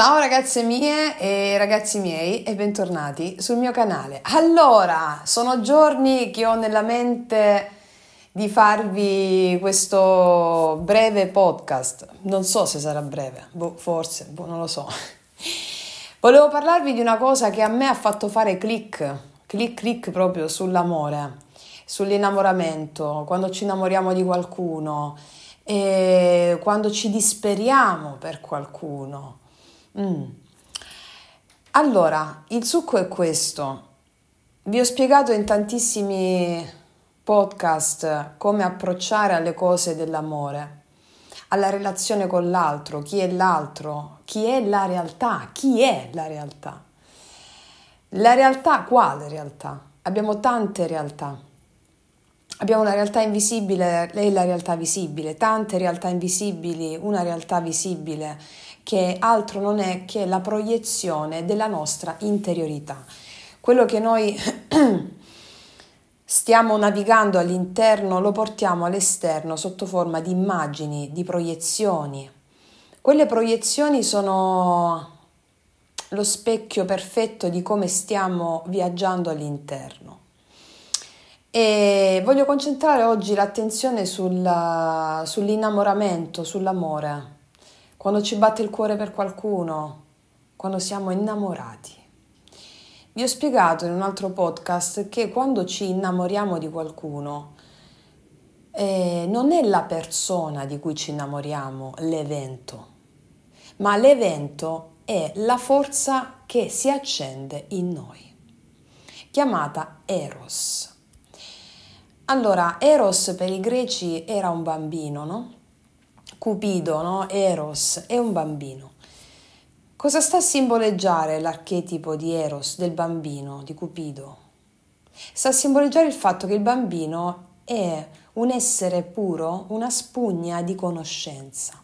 Ciao ragazze mie e ragazzi miei e bentornati sul mio canale. Allora, sono giorni che ho nella mente di farvi questo breve podcast. Non so se sarà breve, boh, forse, boh, non lo so. Volevo parlarvi di una cosa che a me ha fatto fare click, click click proprio sull'amore, sull'innamoramento, quando ci innamoriamo di qualcuno, e eh, quando ci disperiamo per qualcuno Mm. Allora, il succo è questo. Vi ho spiegato in tantissimi podcast come approcciare alle cose dell'amore, alla relazione con l'altro, chi è l'altro, chi è la realtà, chi è la realtà. La realtà, quale realtà? Abbiamo tante realtà. Abbiamo una realtà invisibile lei è la realtà visibile, tante realtà invisibili, una realtà visibile che altro non è che la proiezione della nostra interiorità. Quello che noi stiamo navigando all'interno lo portiamo all'esterno sotto forma di immagini, di proiezioni. Quelle proiezioni sono lo specchio perfetto di come stiamo viaggiando all'interno. E voglio concentrare oggi l'attenzione sulla, sull'innamoramento, sull'amore quando ci batte il cuore per qualcuno, quando siamo innamorati. Vi ho spiegato in un altro podcast che quando ci innamoriamo di qualcuno, eh, non è la persona di cui ci innamoriamo l'evento, ma l'evento è la forza che si accende in noi, chiamata Eros. Allora, Eros per i greci era un bambino, no? Cupido, no? Eros è un bambino. Cosa sta a simboleggiare l'archetipo di Eros, del bambino, di Cupido? Sta a simboleggiare il fatto che il bambino è un essere puro, una spugna di conoscenza.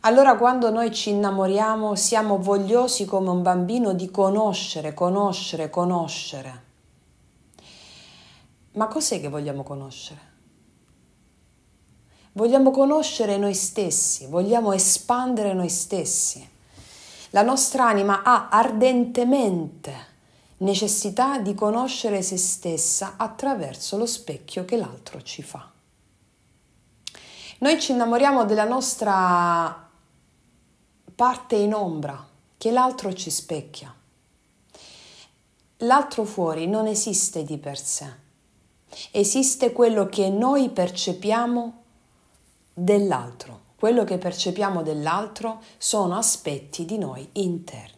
Allora quando noi ci innamoriamo siamo vogliosi come un bambino di conoscere, conoscere, conoscere. Ma cos'è che vogliamo conoscere? Vogliamo conoscere noi stessi, vogliamo espandere noi stessi. La nostra anima ha ardentemente necessità di conoscere se stessa attraverso lo specchio che l'altro ci fa. Noi ci innamoriamo della nostra parte in ombra che l'altro ci specchia. L'altro fuori non esiste di per sé, esiste quello che noi percepiamo dell'altro. Quello che percepiamo dell'altro sono aspetti di noi interni.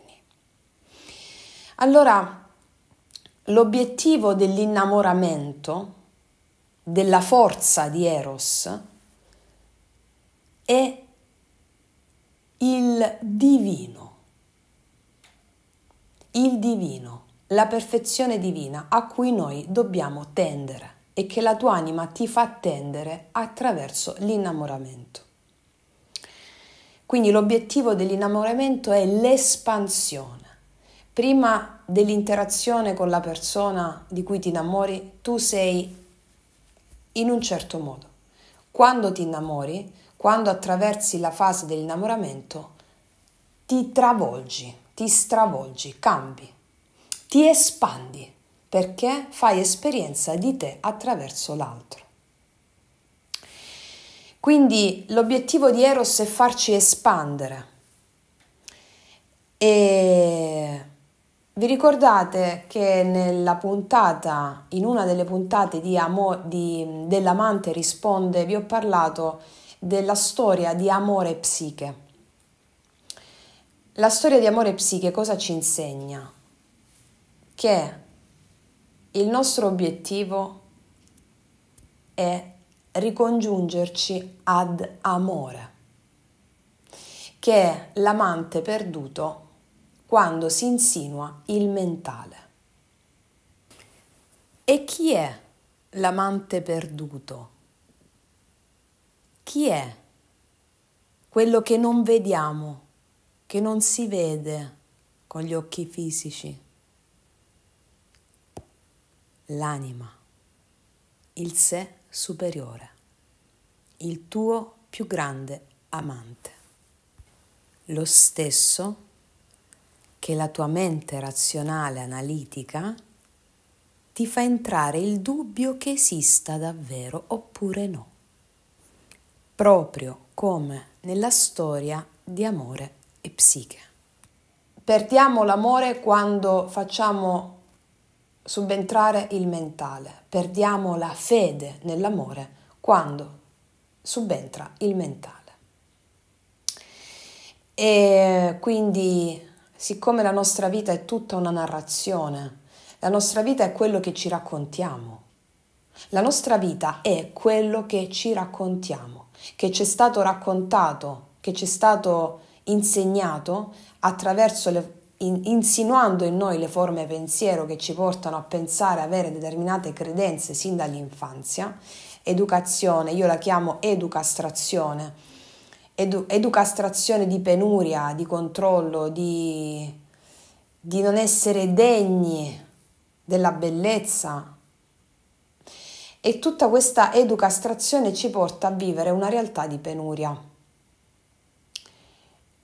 Allora, l'obiettivo dell'innamoramento, della forza di Eros, è il divino. Il divino, la perfezione divina a cui noi dobbiamo tendere e che la tua anima ti fa attendere attraverso l'innamoramento. Quindi l'obiettivo dell'innamoramento è l'espansione. Prima dell'interazione con la persona di cui ti innamori, tu sei in un certo modo. Quando ti innamori, quando attraversi la fase dell'innamoramento, ti travolgi, ti stravolgi, cambi, ti espandi perché fai esperienza di te attraverso l'altro. Quindi l'obiettivo di Eros è farci espandere. E vi ricordate che nella puntata, in una delle puntate di Amo, di, dell'amante risponde, vi ho parlato della storia di amore psiche. La storia di amore psiche cosa ci insegna? Che il nostro obiettivo è ricongiungerci ad amore, che è l'amante perduto quando si insinua il mentale. E chi è l'amante perduto? Chi è quello che non vediamo, che non si vede con gli occhi fisici? l'anima, il sé superiore, il tuo più grande amante. Lo stesso che la tua mente razionale analitica ti fa entrare il dubbio che esista davvero oppure no, proprio come nella storia di amore e psiche. Perdiamo l'amore quando facciamo subentrare il mentale, perdiamo la fede nell'amore quando subentra il mentale. E quindi, siccome la nostra vita è tutta una narrazione, la nostra vita è quello che ci raccontiamo. La nostra vita è quello che ci raccontiamo, che ci è stato raccontato, che ci è stato insegnato attraverso le in, insinuando in noi le forme pensiero che ci portano a pensare, avere determinate credenze sin dall'infanzia. Educazione, io la chiamo educastrazione, Edu, educastrazione di penuria, di controllo, di, di non essere degni della bellezza. E tutta questa educastrazione ci porta a vivere una realtà di penuria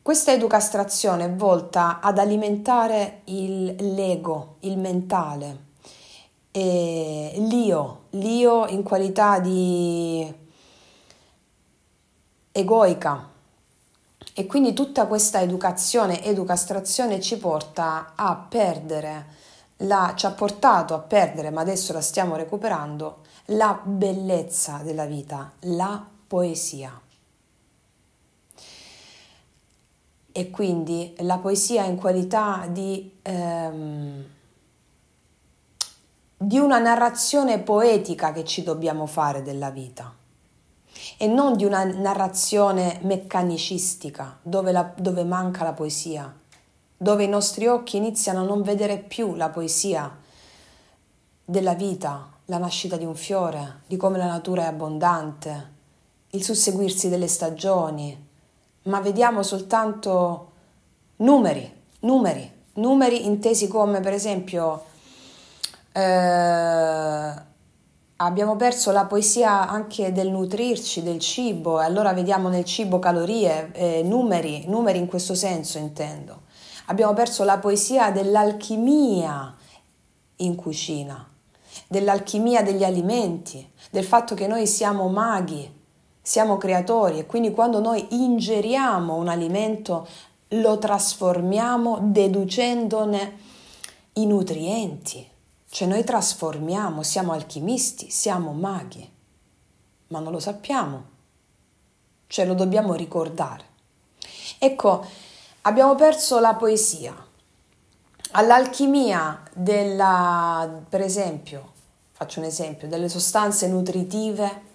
questa educastrazione è volta ad alimentare il l'ego, il mentale, l'io, l'io in qualità di egoica. E quindi tutta questa educazione, educastrazione ci porta a perdere, la, ci ha portato a perdere, ma adesso la stiamo recuperando, la bellezza della vita, la poesia. e quindi la poesia in qualità di, ehm, di una narrazione poetica che ci dobbiamo fare della vita e non di una narrazione meccanicistica dove, la, dove manca la poesia, dove i nostri occhi iniziano a non vedere più la poesia della vita, la nascita di un fiore, di come la natura è abbondante, il susseguirsi delle stagioni, ma vediamo soltanto numeri, numeri, numeri intesi come per esempio eh, abbiamo perso la poesia anche del nutrirci, del cibo, e allora vediamo nel cibo calorie, eh, numeri, numeri in questo senso intendo. Abbiamo perso la poesia dell'alchimia in cucina, dell'alchimia degli alimenti, del fatto che noi siamo maghi, siamo creatori e quindi quando noi ingeriamo un alimento lo trasformiamo deducendone i nutrienti, cioè noi trasformiamo, siamo alchimisti, siamo maghi, ma non lo sappiamo, cioè lo dobbiamo ricordare. Ecco, abbiamo perso la poesia. All'alchimia della, per esempio, faccio un esempio, delle sostanze nutritive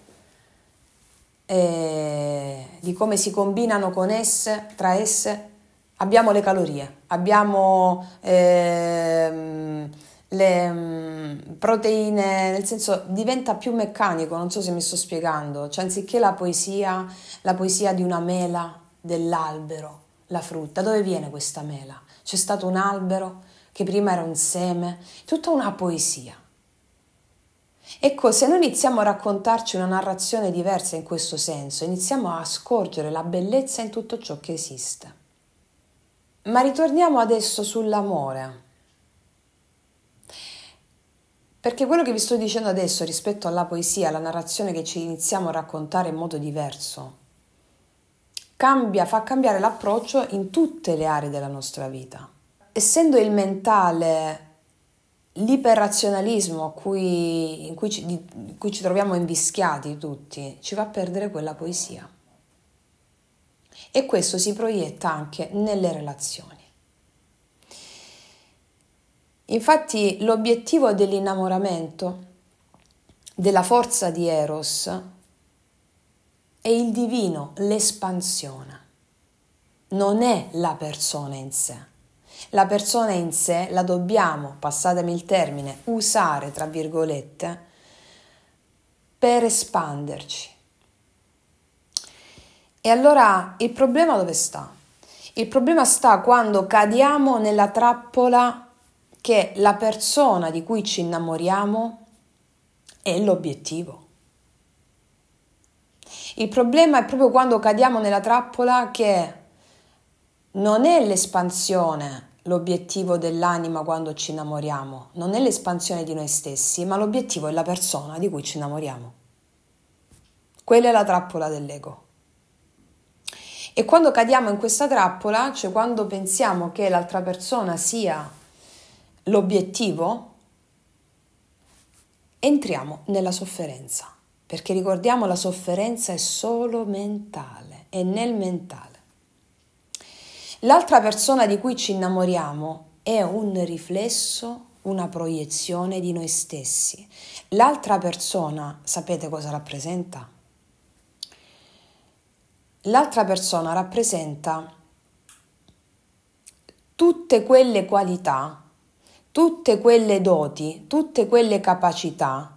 eh, di come si combinano con esse, tra esse, abbiamo le calorie, abbiamo eh, le mm, proteine, nel senso diventa più meccanico, non so se mi sto spiegando, cioè anziché la poesia, la poesia di una mela, dell'albero, la frutta, dove viene questa mela? C'è stato un albero che prima era un seme, tutta una poesia. Ecco, se noi iniziamo a raccontarci una narrazione diversa in questo senso, iniziamo a scorgere la bellezza in tutto ciò che esiste. Ma ritorniamo adesso sull'amore. Perché quello che vi sto dicendo adesso rispetto alla poesia, alla narrazione che ci iniziamo a raccontare in modo diverso, cambia, fa cambiare l'approccio in tutte le aree della nostra vita. Essendo il mentale l'iperrazionalismo cui, in, cui ci, di, in cui ci troviamo invischiati tutti ci fa perdere quella poesia. E questo si proietta anche nelle relazioni. Infatti l'obiettivo dell'innamoramento, della forza di Eros, è il divino, l'espansione, non è la persona in sé. La persona in sé la dobbiamo, passatemi il termine, usare, tra virgolette, per espanderci. E allora il problema dove sta? Il problema sta quando cadiamo nella trappola che la persona di cui ci innamoriamo è l'obiettivo. Il problema è proprio quando cadiamo nella trappola che non è l'espansione l'obiettivo dell'anima quando ci innamoriamo, non è l'espansione di noi stessi, ma l'obiettivo è la persona di cui ci innamoriamo. Quella è la trappola dell'ego. E quando cadiamo in questa trappola, cioè quando pensiamo che l'altra persona sia l'obiettivo, entriamo nella sofferenza, perché ricordiamo la sofferenza è solo mentale, è nel mentale. L'altra persona di cui ci innamoriamo è un riflesso, una proiezione di noi stessi. L'altra persona, sapete cosa rappresenta? L'altra persona rappresenta tutte quelle qualità, tutte quelle doti, tutte quelle capacità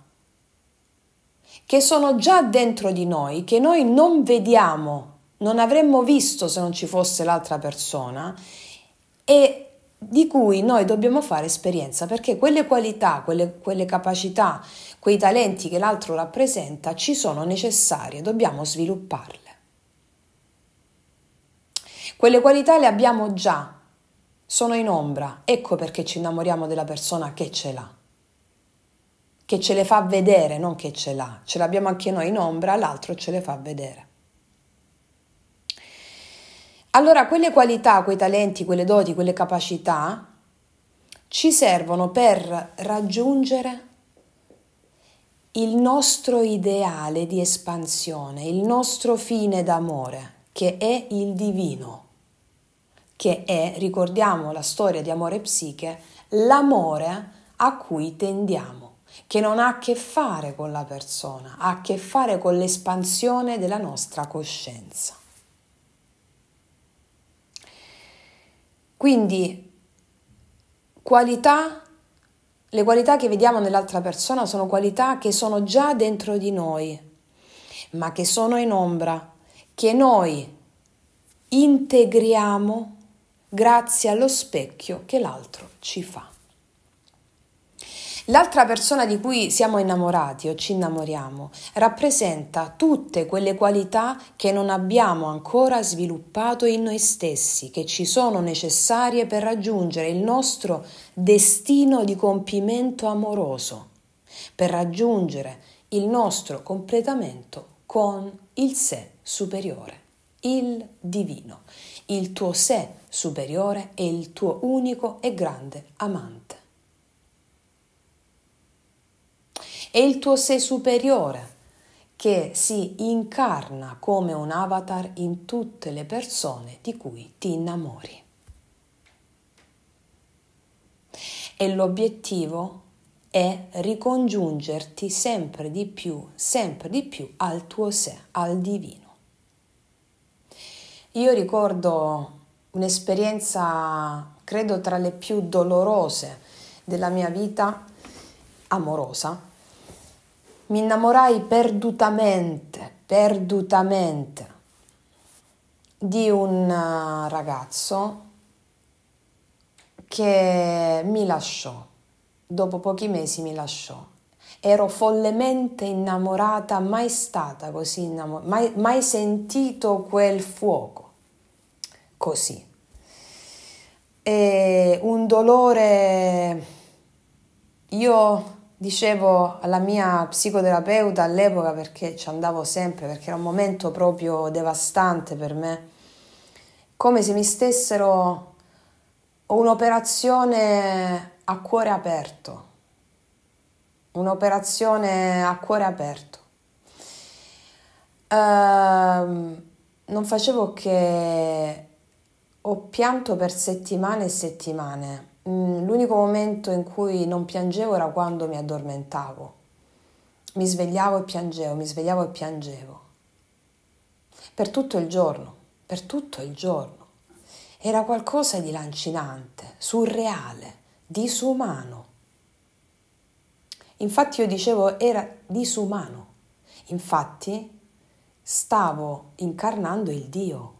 che sono già dentro di noi, che noi non vediamo non avremmo visto se non ci fosse l'altra persona e di cui noi dobbiamo fare esperienza perché quelle qualità, quelle, quelle capacità, quei talenti che l'altro rappresenta ci sono necessarie, dobbiamo svilupparle. Quelle qualità le abbiamo già, sono in ombra, ecco perché ci innamoriamo della persona che ce l'ha, che ce le fa vedere, non che ce l'ha, ce l'abbiamo anche noi in ombra, l'altro ce le fa vedere. Allora quelle qualità, quei talenti, quelle doti, quelle capacità ci servono per raggiungere il nostro ideale di espansione, il nostro fine d'amore, che è il divino, che è, ricordiamo la storia di amore psiche, l'amore a cui tendiamo, che non ha a che fare con la persona, ha a che fare con l'espansione della nostra coscienza. Quindi qualità, le qualità che vediamo nell'altra persona sono qualità che sono già dentro di noi, ma che sono in ombra, che noi integriamo grazie allo specchio che l'altro ci fa. L'altra persona di cui siamo innamorati o ci innamoriamo rappresenta tutte quelle qualità che non abbiamo ancora sviluppato in noi stessi, che ci sono necessarie per raggiungere il nostro destino di compimento amoroso, per raggiungere il nostro completamento con il sé superiore, il divino, il tuo sé superiore e il tuo unico e grande amante. È il tuo sé superiore che si incarna come un avatar in tutte le persone di cui ti innamori. E l'obiettivo è ricongiungerti sempre di più, sempre di più al tuo sé, al divino. Io ricordo un'esperienza, credo tra le più dolorose della mia vita amorosa, mi innamorai perdutamente, perdutamente di un eh, ragazzo che mi lasciò, dopo pochi mesi mi lasciò. Ero follemente innamorata, mai stata così innamorata, mai, mai sentito quel fuoco così. E un dolore, io dicevo alla mia psicoterapeuta all'epoca perché ci andavo sempre, perché era un momento proprio devastante per me, come se mi stessero un'operazione a cuore aperto, un'operazione a cuore aperto. Uh, non facevo che ho pianto per settimane e settimane Mm, l'unico momento in cui non piangevo era quando mi addormentavo. Mi svegliavo e piangevo, mi svegliavo e piangevo. Per tutto il giorno, per tutto il giorno. Era qualcosa di lancinante, surreale, disumano. Infatti io dicevo era disumano. Infatti stavo incarnando il Dio.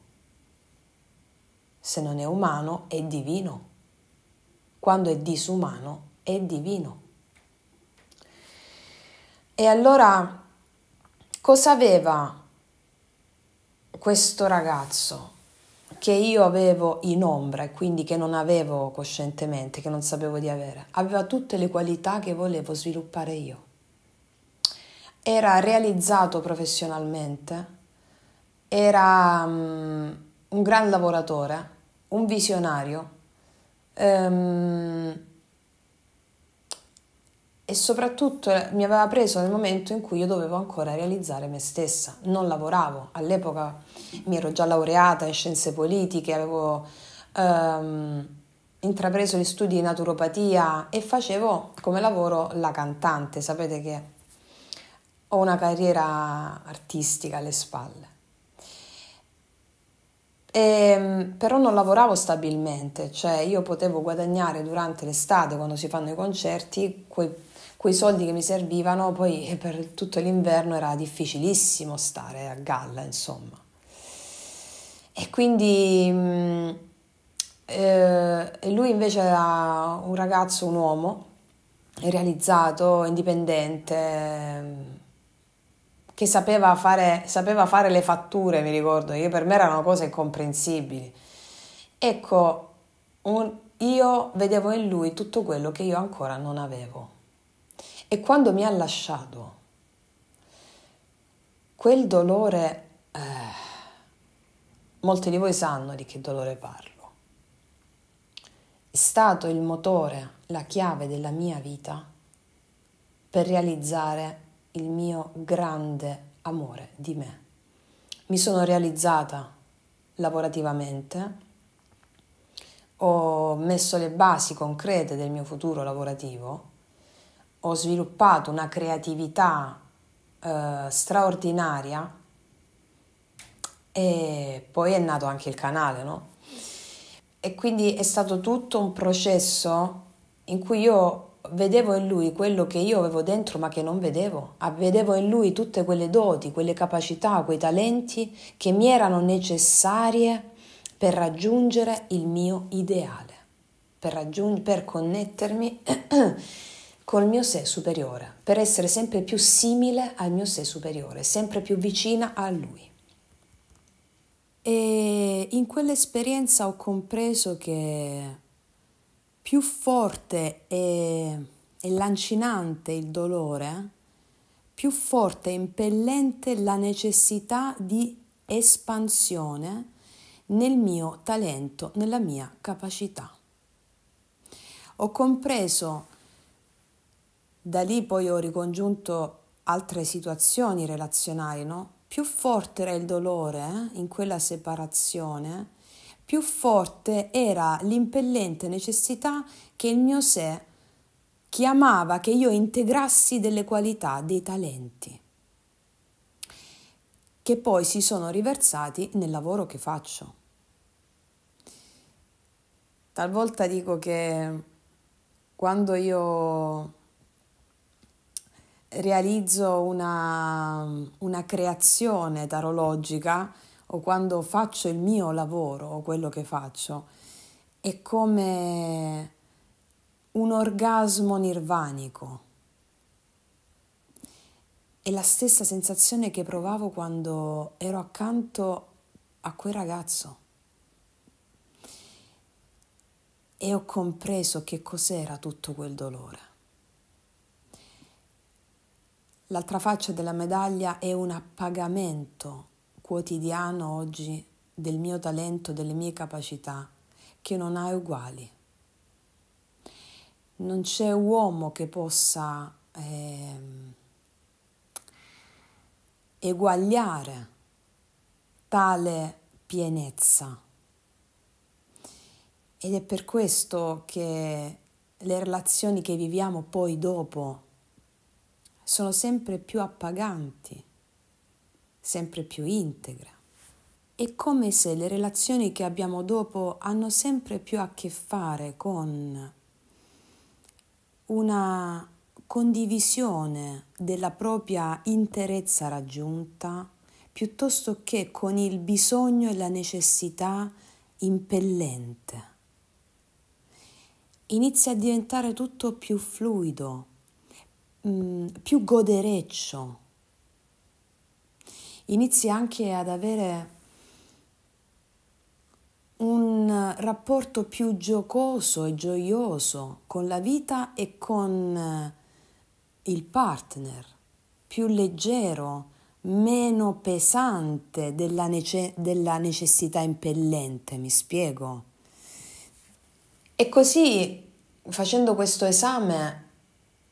Se non è umano, è divino quando è disumano, è divino. E allora cosa aveva questo ragazzo che io avevo in ombra e quindi che non avevo coscientemente, che non sapevo di avere? Aveva tutte le qualità che volevo sviluppare io. Era realizzato professionalmente, era um, un gran lavoratore, un visionario, Ehm, e soprattutto mi aveva preso nel momento in cui io dovevo ancora realizzare me stessa, non lavoravo, all'epoca mi ero già laureata in scienze politiche, avevo ehm, intrapreso gli studi di naturopatia e facevo come lavoro la cantante, sapete che ho una carriera artistica alle spalle. E, ehm, però non lavoravo stabilmente, cioè io potevo guadagnare durante l'estate quando si fanno i concerti quei, quei soldi che mi servivano, poi per tutto l'inverno era difficilissimo stare a galla, insomma. E quindi mm, eh, lui invece era un ragazzo, un uomo realizzato, indipendente che sapeva fare, sapeva fare le fatture, mi ricordo, io per me erano cose incomprensibili. Ecco, un, io vedevo in lui tutto quello che io ancora non avevo. E quando mi ha lasciato, quel dolore, eh, molti di voi sanno di che dolore parlo, è stato il motore, la chiave della mia vita per realizzare il mio grande amore di me. Mi sono realizzata lavorativamente, ho messo le basi concrete del mio futuro lavorativo, ho sviluppato una creatività eh, straordinaria e poi è nato anche il canale, no? E quindi è stato tutto un processo in cui io vedevo in lui quello che io avevo dentro ma che non vedevo, ah, vedevo in lui tutte quelle doti, quelle capacità, quei talenti che mi erano necessarie per raggiungere il mio ideale, per, raggiung- per connettermi col mio sé superiore, per essere sempre più simile al mio sé superiore, sempre più vicina a lui. E in quell'esperienza ho compreso che più forte e, è lancinante il dolore, più forte e impellente la necessità di espansione nel mio talento, nella mia capacità. Ho compreso, da lì poi ho ricongiunto altre situazioni relazionali, no? Più forte era il dolore eh, in quella separazione, più forte era l'impellente necessità che il mio sé chiamava che io integrassi delle qualità, dei talenti, che poi si sono riversati nel lavoro che faccio. Talvolta dico che quando io realizzo una, una creazione tarologica, o quando faccio il mio lavoro o quello che faccio, è come un orgasmo nirvanico. È la stessa sensazione che provavo quando ero accanto a quel ragazzo. E ho compreso che cos'era tutto quel dolore. L'altra faccia della medaglia è un appagamento quotidiano oggi del mio talento, delle mie capacità, che non ha uguali. Non c'è uomo che possa eh, eguagliare tale pienezza. Ed è per questo che le relazioni che viviamo poi dopo sono sempre più appaganti, sempre più integra. È come se le relazioni che abbiamo dopo hanno sempre più a che fare con una condivisione della propria interezza raggiunta piuttosto che con il bisogno e la necessità impellente. Inizia a diventare tutto più fluido, mm, più godereccio inizi anche ad avere un rapporto più giocoso e gioioso con la vita e con eh, il partner, più leggero, meno pesante della, nece- della necessità impellente, mi spiego. E così, facendo questo esame,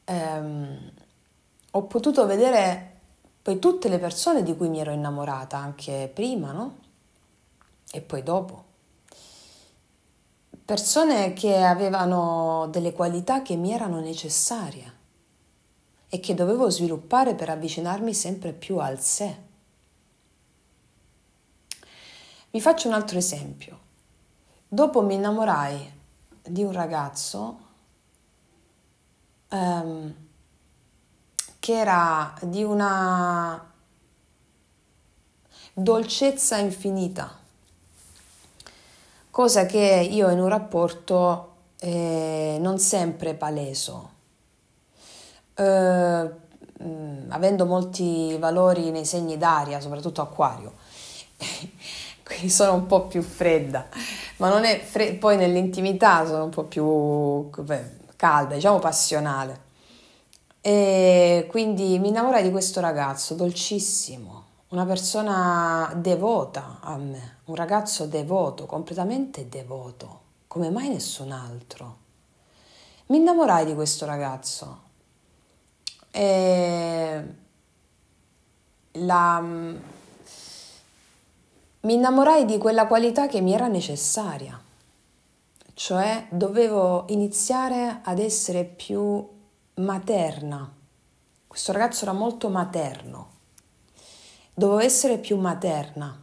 ehm, ho potuto vedere poi tutte le persone di cui mi ero innamorata anche prima, no? E poi dopo. Persone che avevano delle qualità che mi erano necessarie e che dovevo sviluppare per avvicinarmi sempre più al sé. Vi faccio un altro esempio. Dopo mi innamorai di un ragazzo um, che era di una dolcezza infinita, cosa che io in un rapporto eh, non sempre paleso. Eh, mm, avendo molti valori nei segni d'aria, soprattutto acquario, quindi sono un po' più fredda, ma non è fre- poi nell'intimità sono un po' più beh, calda, diciamo passionale. E quindi mi innamorai di questo ragazzo dolcissimo, una persona devota a me, un ragazzo devoto, completamente devoto, come mai nessun altro. Mi innamorai di questo ragazzo e la... Mm, mi innamorai di quella qualità che mi era necessaria, cioè dovevo iniziare ad essere più materna. Questo ragazzo era molto materno. Dovevo essere più materna.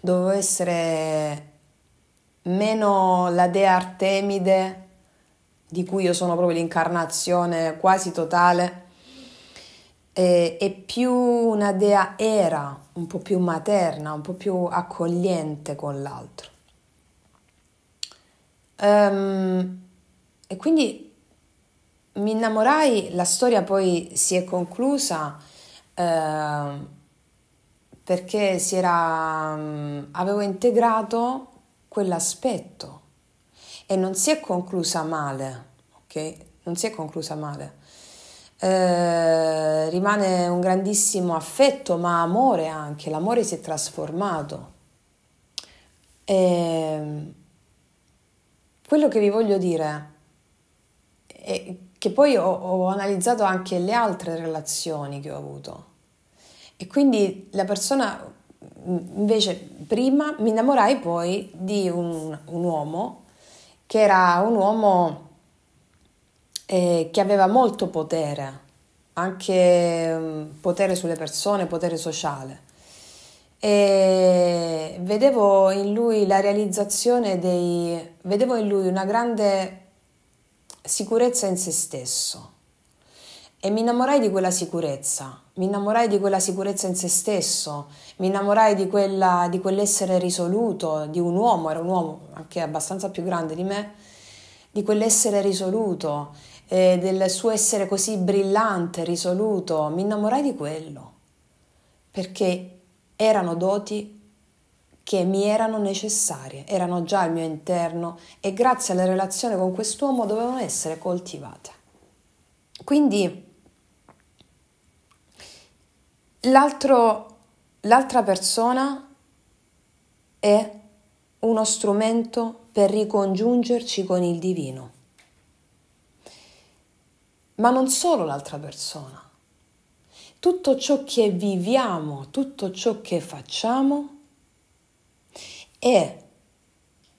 Dovevo essere meno la dea Artemide di cui io sono proprio l'incarnazione quasi totale e, e più una dea era, un po' più materna, un po' più accogliente con l'altro. Um, e quindi mi innamorai, la storia poi si è conclusa eh, perché si era, mm, avevo integrato quell'aspetto e non si è conclusa male, ok? Non si è conclusa male. Eh, rimane un grandissimo affetto, ma amore anche, l'amore si è trasformato. E ehm, quello che vi voglio dire è che poi ho, ho analizzato anche le altre relazioni che ho avuto. E quindi la persona, mm, invece, prima mi innamorai poi di un, un uomo che era un uomo eh, che aveva molto potere, anche um, potere sulle persone, potere sociale. E vedevo in lui la realizzazione dei... vedevo in lui una grande sicurezza in se stesso. E mi innamorai di quella sicurezza, mi innamorai di quella sicurezza in se stesso, mi innamorai di, quella, di quell'essere risoluto, di un uomo, era un uomo anche abbastanza più grande di me, di quell'essere risoluto, eh, del suo essere così brillante, risoluto, mi innamorai di quello, perché erano doti che mi erano necessarie, erano già al mio interno e grazie alla relazione con quest'uomo dovevano essere coltivate. Quindi l'altra persona è uno strumento per ricongiungerci con il divino. Ma non solo l'altra persona. Tutto ciò che viviamo, tutto ciò che facciamo è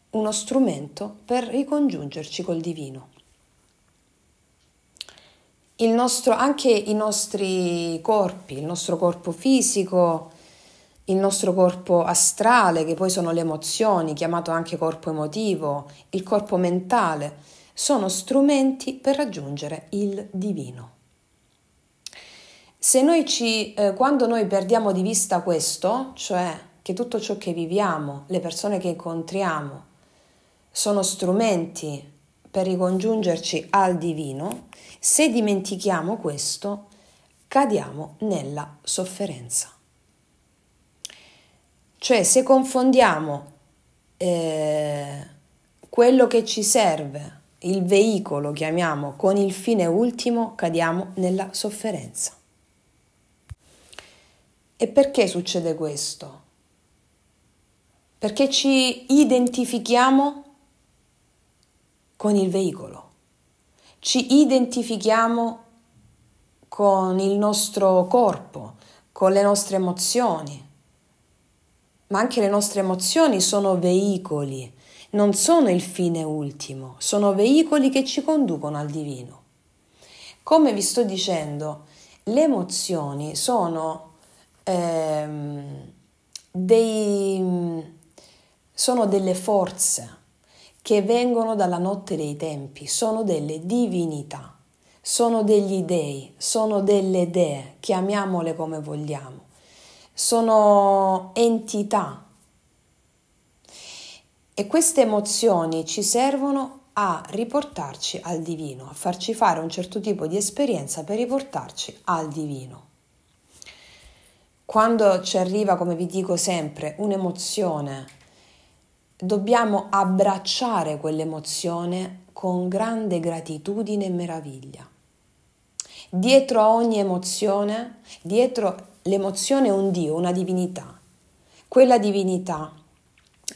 uno strumento per ricongiungerci col divino. Il nostro, anche i nostri corpi, il nostro corpo fisico, il nostro corpo astrale, che poi sono le emozioni, chiamato anche corpo emotivo, il corpo mentale, sono strumenti per raggiungere il divino. Se noi ci, eh, quando noi perdiamo di vista questo, cioè che tutto ciò che viviamo, le persone che incontriamo, sono strumenti per ricongiungerci al divino, se dimentichiamo questo, cadiamo nella sofferenza. Cioè, se confondiamo eh, quello che ci serve, il veicolo chiamiamo, con il fine ultimo, cadiamo nella sofferenza. E perché succede questo? perché ci identifichiamo con il veicolo, ci identifichiamo con il nostro corpo, con le nostre emozioni, ma anche le nostre emozioni sono veicoli, non sono il fine ultimo, sono veicoli che ci conducono al divino. Come vi sto dicendo, le emozioni sono ehm, dei sono delle forze che vengono dalla notte dei tempi, sono delle divinità, sono degli dei, sono delle dee, chiamiamole come vogliamo, sono entità. E queste emozioni ci servono a riportarci al divino, a farci fare un certo tipo di esperienza per riportarci al divino. Quando ci arriva, come vi dico sempre, un'emozione dobbiamo abbracciare quell'emozione con grande gratitudine e meraviglia. Dietro a ogni emozione, dietro l'emozione è un Dio, una divinità. Quella divinità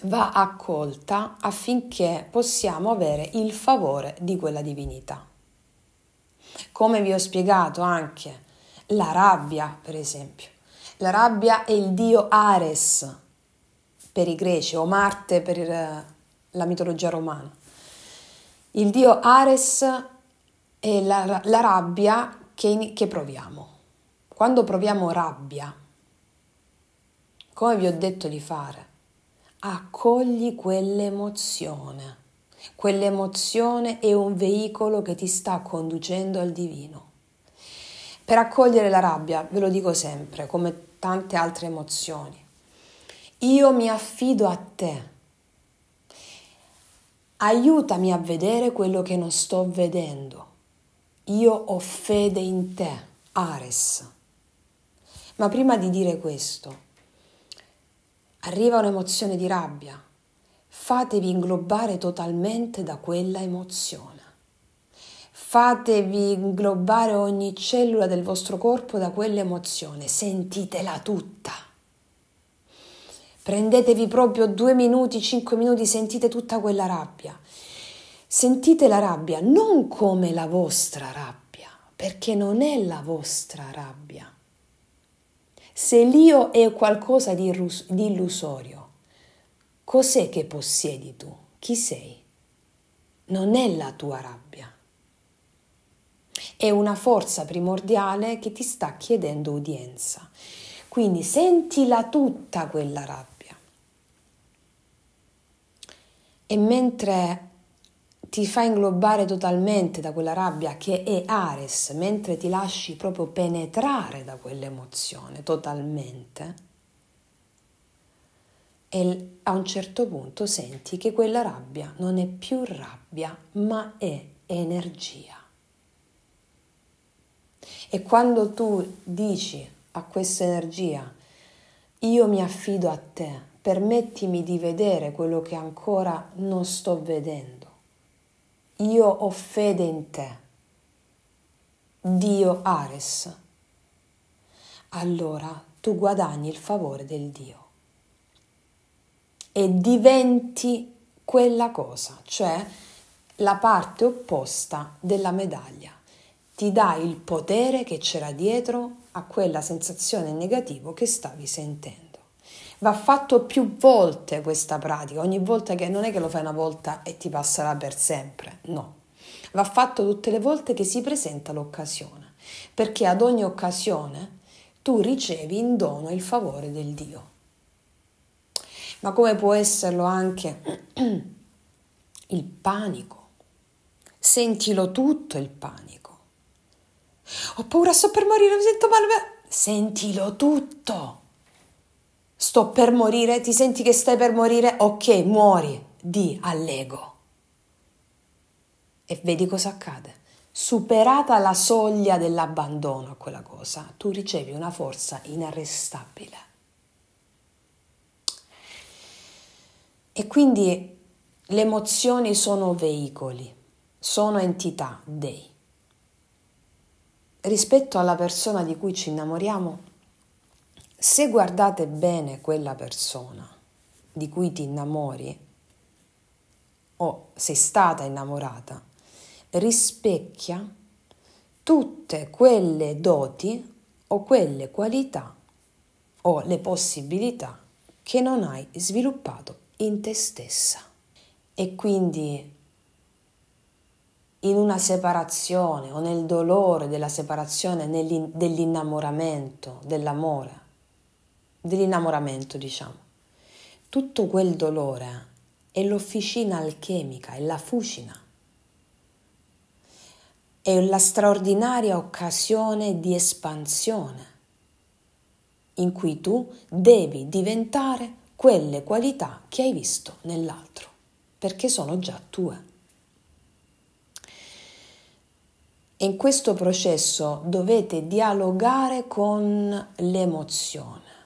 va accolta affinché possiamo avere il favore di quella divinità. Come vi ho spiegato anche la rabbia, per esempio. La rabbia è il dio Ares, per i greci o Marte per il, la mitologia romana. Il dio Ares è la, la rabbia che, che proviamo. Quando proviamo rabbia, come vi ho detto di fare, accogli quell'emozione. Quell'emozione è un veicolo che ti sta conducendo al divino. Per accogliere la rabbia, ve lo dico sempre, come tante altre emozioni, io mi affido a te. Aiutami a vedere quello che non sto vedendo. Io ho fede in te, Ares. Ma prima di dire questo, arriva un'emozione di rabbia. Fatevi inglobare totalmente da quella emozione. Fatevi inglobare ogni cellula del vostro corpo da quell'emozione. Sentitela tutta. Prendetevi proprio due minuti, cinque minuti, sentite tutta quella rabbia. Sentite la rabbia non come la vostra rabbia, perché non è la vostra rabbia. Se l'io è qualcosa di, irrus- di illusorio, cos'è che possiedi tu? Chi sei? Non è la tua rabbia. È una forza primordiale che ti sta chiedendo udienza. Quindi sentila tutta quella rabbia E mentre ti fa inglobare totalmente da quella rabbia che è Ares, mentre ti lasci proprio penetrare da quell'emozione totalmente, e a un certo punto senti che quella rabbia non è più rabbia, ma è energia. E quando tu dici a questa energia, io mi affido a te, permettimi di vedere quello che ancora non sto vedendo. Io ho fede in te. Dio Ares. Allora tu guadagni il favore del Dio e diventi quella cosa, cioè la parte opposta della medaglia. Ti dà il potere che c'era dietro a quella sensazione negativa che stavi sentendo va fatto più volte questa pratica, ogni volta che non è che lo fai una volta e ti passerà per sempre, no, va fatto tutte le volte che si presenta l'occasione, perché ad ogni occasione tu ricevi in dono il favore del Dio. Ma come può esserlo anche il panico? Sentilo tutto il panico. Ho paura, sto per morire, mi sento male. Sentilo tutto sto per morire, ti senti che stai per morire, ok, muori, di allego. E vedi cosa accade. Superata la soglia dell'abbandono a quella cosa, tu ricevi una forza inarrestabile. E quindi le emozioni sono veicoli, sono entità dei. Rispetto alla persona di cui ci innamoriamo, se guardate bene quella persona di cui ti innamori o sei stata innamorata, rispecchia tutte quelle doti o quelle qualità o le possibilità che non hai sviluppato in te stessa. E quindi in una separazione o nel dolore della separazione, dell'innamoramento, dell'amore, dell'innamoramento, diciamo. Tutto quel dolore è l'officina alchemica, è la fucina. È la straordinaria occasione di espansione in cui tu devi diventare quelle qualità che hai visto nell'altro, perché sono già tue. E in questo processo dovete dialogare con l'emozione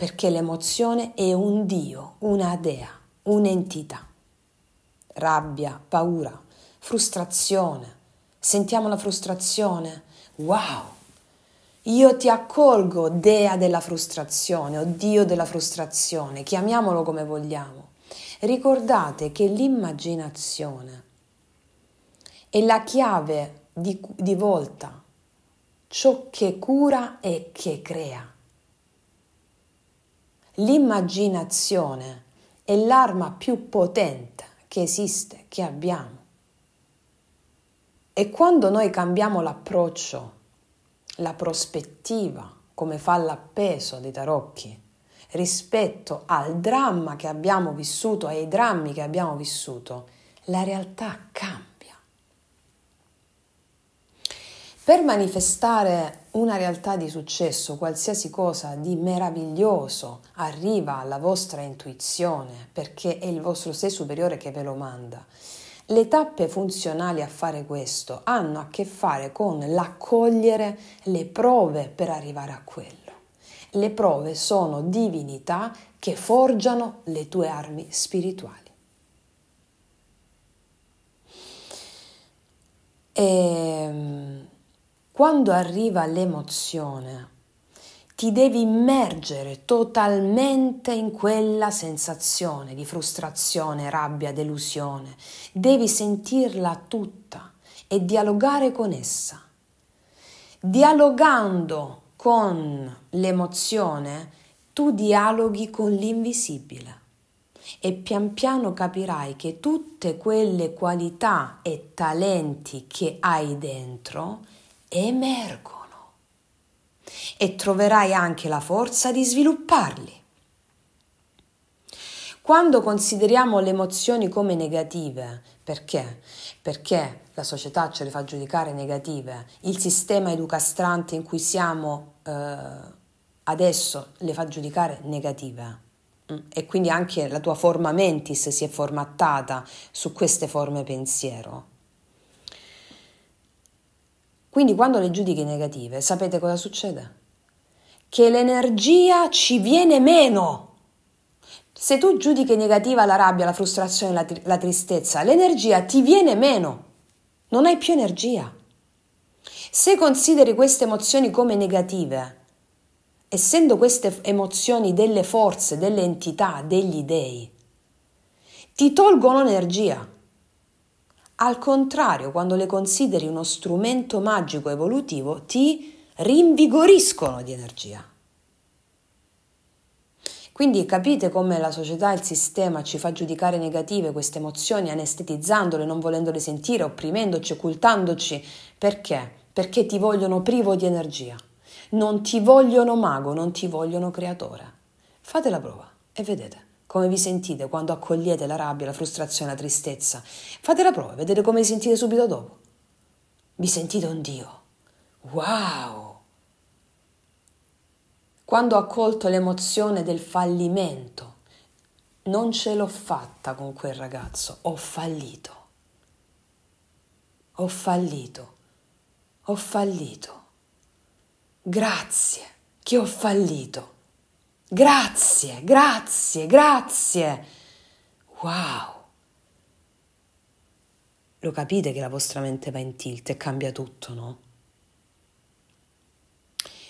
perché l'emozione è un Dio, una dea, un'entità. Rabbia, paura, frustrazione. Sentiamo la frustrazione? Wow! Io ti accolgo, dea della frustrazione o Dio della frustrazione, chiamiamolo come vogliamo. Ricordate che l'immaginazione è la chiave di, di volta, ciò che cura e che crea. L'immaginazione è l'arma più potente che esiste, che abbiamo. E quando noi cambiamo l'approccio, la prospettiva, come fa l'appeso dei tarocchi, rispetto al dramma che abbiamo vissuto, ai drammi che abbiamo vissuto, la realtà cambia. Per manifestare una realtà di successo, qualsiasi cosa di meraviglioso arriva alla vostra intuizione perché è il vostro sé superiore che ve lo manda. Le tappe funzionali a fare questo hanno a che fare con l'accogliere le prove per arrivare a quello. Le prove sono divinità che forgiano le tue armi spirituali. E ehm, quando arriva l'emozione, ti devi immergere totalmente in quella sensazione di frustrazione, rabbia, delusione. Devi sentirla tutta e dialogare con essa. Dialogando con l'emozione, tu dialoghi con l'invisibile e pian piano capirai che tutte quelle qualità e talenti che hai dentro emergono e troverai anche la forza di svilupparli. Quando consideriamo le emozioni come negative, perché? Perché la società ce le fa giudicare negative, il sistema educastrante in cui siamo eh, adesso le fa giudicare negative mm. e quindi anche la tua forma mentis si è formattata su queste forme pensiero. Quindi quando le giudichi negative, sapete cosa succede? Che l'energia ci viene meno. Se tu giudichi negativa la rabbia, la frustrazione, la, la tristezza, l'energia ti viene meno. Non hai più energia. Se consideri queste emozioni come negative, essendo queste emozioni delle forze, delle entità, degli dei, ti tolgono energia. Al contrario, quando le consideri uno strumento magico evolutivo, ti rinvigoriscono di energia. Quindi capite come la società e il sistema ci fa giudicare negative queste emozioni, anestetizzandole, non volendole sentire, opprimendoci, occultandoci. Perché? Perché ti vogliono privo di energia. Non ti vogliono mago, non ti vogliono creatore. Fate la prova e vedete. Come vi sentite quando accogliete la rabbia, la frustrazione, la tristezza? Fate la prova, vedete come vi sentite subito dopo. Vi sentite un Dio. Wow! Quando ho accolto l'emozione del fallimento, non ce l'ho fatta con quel ragazzo, ho fallito. Ho fallito. Ho fallito. Grazie che ho fallito. Grazie, grazie, grazie. Wow. Lo capite che la vostra mente va in tilt e cambia tutto, no?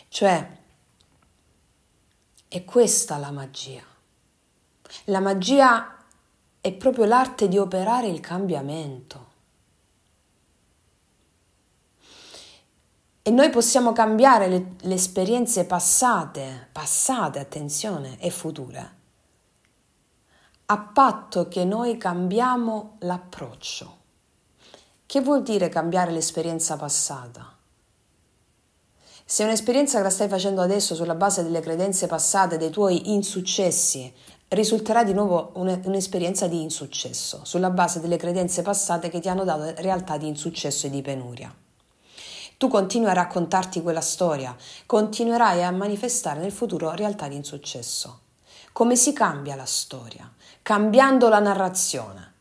Cioè, è questa la magia. La magia è proprio l'arte di operare il cambiamento. E noi possiamo cambiare le, le esperienze passate, passate, attenzione, e future, a patto che noi cambiamo l'approccio. Che vuol dire cambiare l'esperienza passata? Se un'esperienza che la stai facendo adesso sulla base delle credenze passate, dei tuoi insuccessi, risulterà di nuovo un'esperienza di insuccesso, sulla base delle credenze passate che ti hanno dato realtà di insuccesso e di penuria. Tu continui a raccontarti quella storia, continuerai a manifestare nel futuro realtà di insuccesso. Come si cambia la storia? Cambiando la narrazione.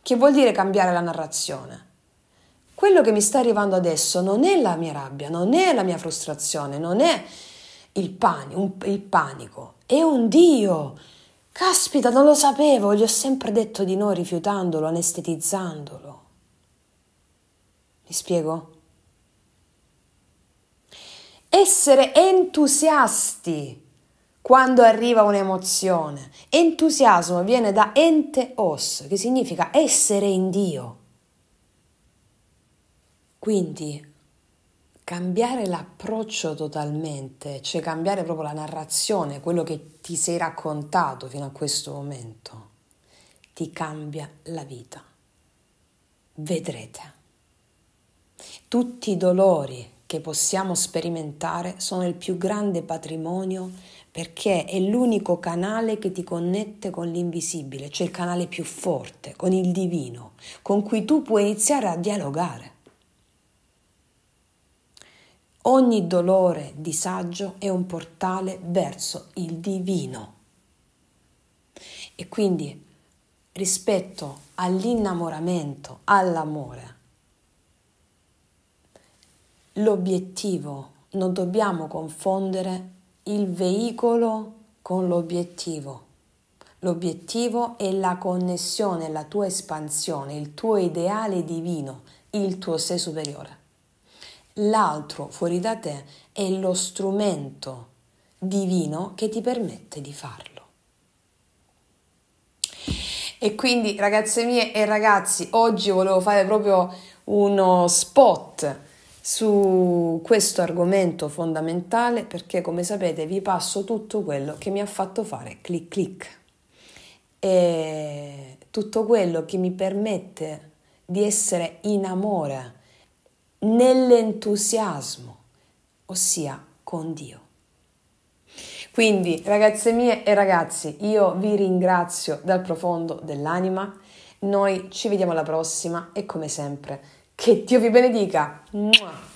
Che vuol dire cambiare la narrazione? Quello che mi sta arrivando adesso non è la mia rabbia, non è la mia frustrazione, non è il, panico, un, il panico, è un Dio. Caspita, non lo sapevo, gli ho sempre detto di no rifiutandolo, anestetizzandolo. Mi spiego? Essere entusiasti quando arriva un'emozione. Entusiasmo viene da ente os, che significa essere in Dio. Quindi cambiare l'approccio totalmente, cioè cambiare proprio la narrazione, quello che ti sei raccontato fino a questo momento, ti cambia la vita. Vedrete. Tutti i dolori che possiamo sperimentare sono il più grande patrimonio perché è l'unico canale che ti connette con l'invisibile, cioè il canale più forte, con il divino, con cui tu puoi iniziare a dialogare. Ogni dolore, disagio è un portale verso il divino. E quindi rispetto all'innamoramento, all'amore, l'obiettivo. Non dobbiamo confondere il veicolo con l'obiettivo. L'obiettivo è la connessione, la tua espansione, il tuo ideale divino, il tuo sé superiore. L'altro fuori da te è lo strumento divino che ti permette di farlo. E quindi ragazze mie e ragazzi, oggi volevo fare proprio uno spot su questo argomento fondamentale perché come sapete vi passo tutto quello che mi ha fatto fare clic clic e tutto quello che mi permette di essere in amore nell'entusiasmo, ossia con Dio. Quindi, ragazze mie e ragazzi, io vi ringrazio dal profondo dell'anima. Noi ci vediamo alla prossima e come sempre che Dio vi benedica.